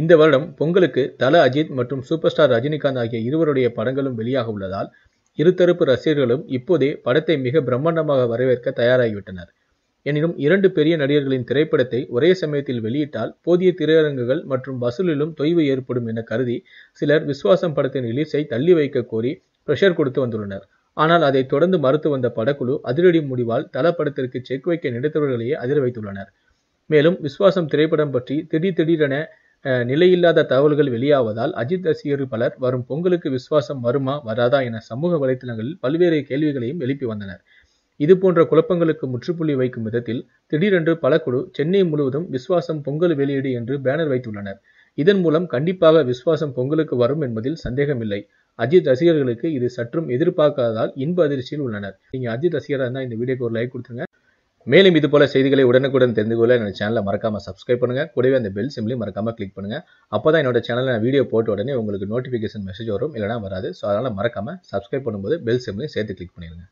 இந்த வருடம் பொங்கலுக்கு தல அஜித் மற்றும் சூப்பர் ஸ்டார் ரஜினிகாந்த் ஆகிய இருவருடைய படங்களும் வெளியாக உள்ளதால் இருதரப்பு ரசிகர்களும் இப்போதே படத்தை மிக பிரம்மாண்டமாக வரவேற்க தயாராகிவிட்டனர் எனினும் இரண்டு பெரிய நடிகர்களின் திரைப்படத்தை ஒரே சமயத்தில் வெளியிட்டால் போதிய திரையரங்குகள் மற்றும் வசூலிலும் தொய்வு ஏற்படும் என கருதி சிலர் விஸ்வாசம் படத்தின் ரிலீஸை தள்ளி வைக்க கோரி பிரஷர் கொடுத்து வந்துள்ளனர் ஆனால் அதை தொடர்ந்து மறுத்து வந்த படக்குழு அதிரடி முடிவால் தல படத்திற்கு செக் வைக்க நினைத்தவர்களையே அதிர வைத்துள்ளனர் மேலும் விஸ்வாசம் திரைப்படம் பற்றி திடீர் திடீரென நிலையில்லாத தகவல்கள் வெளியாவதால் அஜித் ரசிகர் பலர் வரும் பொங்கலுக்கு விசுவாசம் வருமா வராதா என சமூக வலைத்தளங்களில் பல்வேறு கேள்விகளையும் எழுப்பி வந்தனர் இது போன்ற குழப்பங்களுக்கு முற்றுப்புள்ளி வைக்கும் விதத்தில் திடீரென்று பல குழு சென்னை முழுவதும் விஸ்வாசம் பொங்கல் வெளியீடு என்று பேனர் வைத்துள்ளனர் இதன் மூலம் கண்டிப்பாக விஸ்வாசம் பொங்கலுக்கு வரும் என்பதில் சந்தேகமில்லை அஜித் ரசிகர்களுக்கு இது சற்றும் எதிர்பார்க்காததால் இன்ப அதிர்ச்சியில் உள்ளனர் நீங்க அஜித் ரசிகராக இருந்தால் இந்த வீடியோக்கு ஒரு லைக் கொடுத்துருங்க மேலும் இது போல செய்திகளை உடனுக்குடன் தெரிந்து கொள்ள என்னோட சேனலை மறக்காம சப்ஸ்கிரைப் பண்ணுங்க கூடவே அந்த பெல் சிம்லையும் மறக்காம கிளிக் பண்ணுங்க அப்போ தான் என்னோட சேனலில் நான் வீடியோ போட்ட உடனே உங்களுக்கு நோட்டிஃபிகேஷன் மெசேஜ் வரும் இல்லைனா வராது ஸோ அதனால் மறக்காம சப்ஸ்கிரைப் பண்ணும்போது பெல் சிம்லையும் சேர்த்து கிளிக் பண்ணிடுங்க